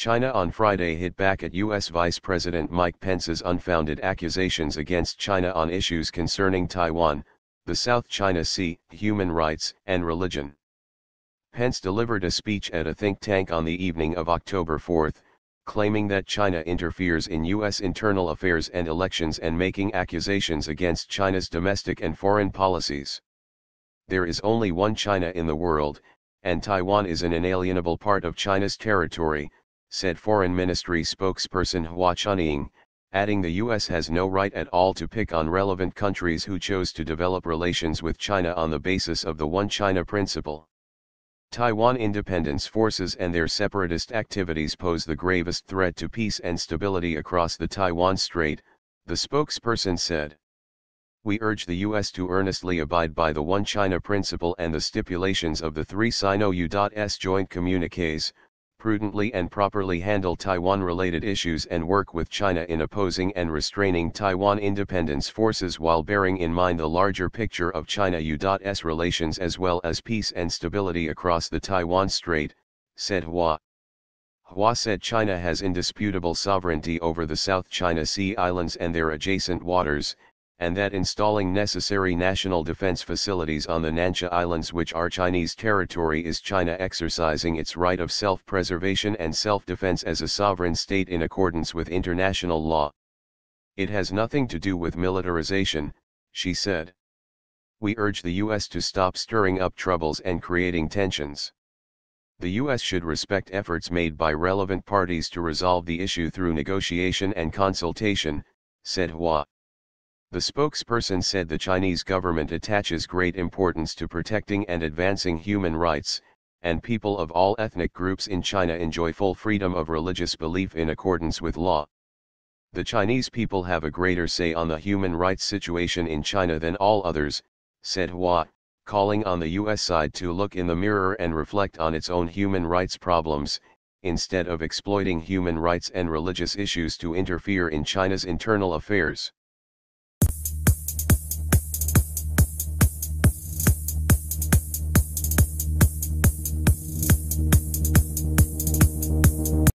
China on Friday hit back at U.S. Vice President Mike Pence's unfounded accusations against China on issues concerning Taiwan, the South China Sea, human rights, and religion. Pence delivered a speech at a think tank on the evening of October 4, claiming that China interferes in U.S. internal affairs and elections and making accusations against China's domestic and foreign policies. There is only one China in the world, and Taiwan is an inalienable part of China's territory, said Foreign Ministry spokesperson Hua Chunying, adding the U.S. has no right at all to pick on relevant countries who chose to develop relations with China on the basis of the One China principle. Taiwan independence forces and their separatist activities pose the gravest threat to peace and stability across the Taiwan Strait, the spokesperson said. We urge the U.S. to earnestly abide by the One China principle and the stipulations of the three Sino-U.S. joint communiques, prudently and properly handle Taiwan-related issues and work with China in opposing and restraining Taiwan independence forces while bearing in mind the larger picture of China-U.S. relations as well as peace and stability across the Taiwan Strait, said Hua. Hua said China has indisputable sovereignty over the South China Sea islands and their adjacent waters, and that installing necessary national defense facilities on the Nansha Islands which are Chinese territory is China exercising its right of self-preservation and self-defense as a sovereign state in accordance with international law. It has nothing to do with militarization, she said. We urge the U.S. to stop stirring up troubles and creating tensions. The U.S. should respect efforts made by relevant parties to resolve the issue through negotiation and consultation, said Hua. The spokesperson said the Chinese government attaches great importance to protecting and advancing human rights, and people of all ethnic groups in China enjoy full freedom of religious belief in accordance with law. The Chinese people have a greater say on the human rights situation in China than all others, said Hua, calling on the US side to look in the mirror and reflect on its own human rights problems, instead of exploiting human rights and religious issues to interfere in China's internal affairs.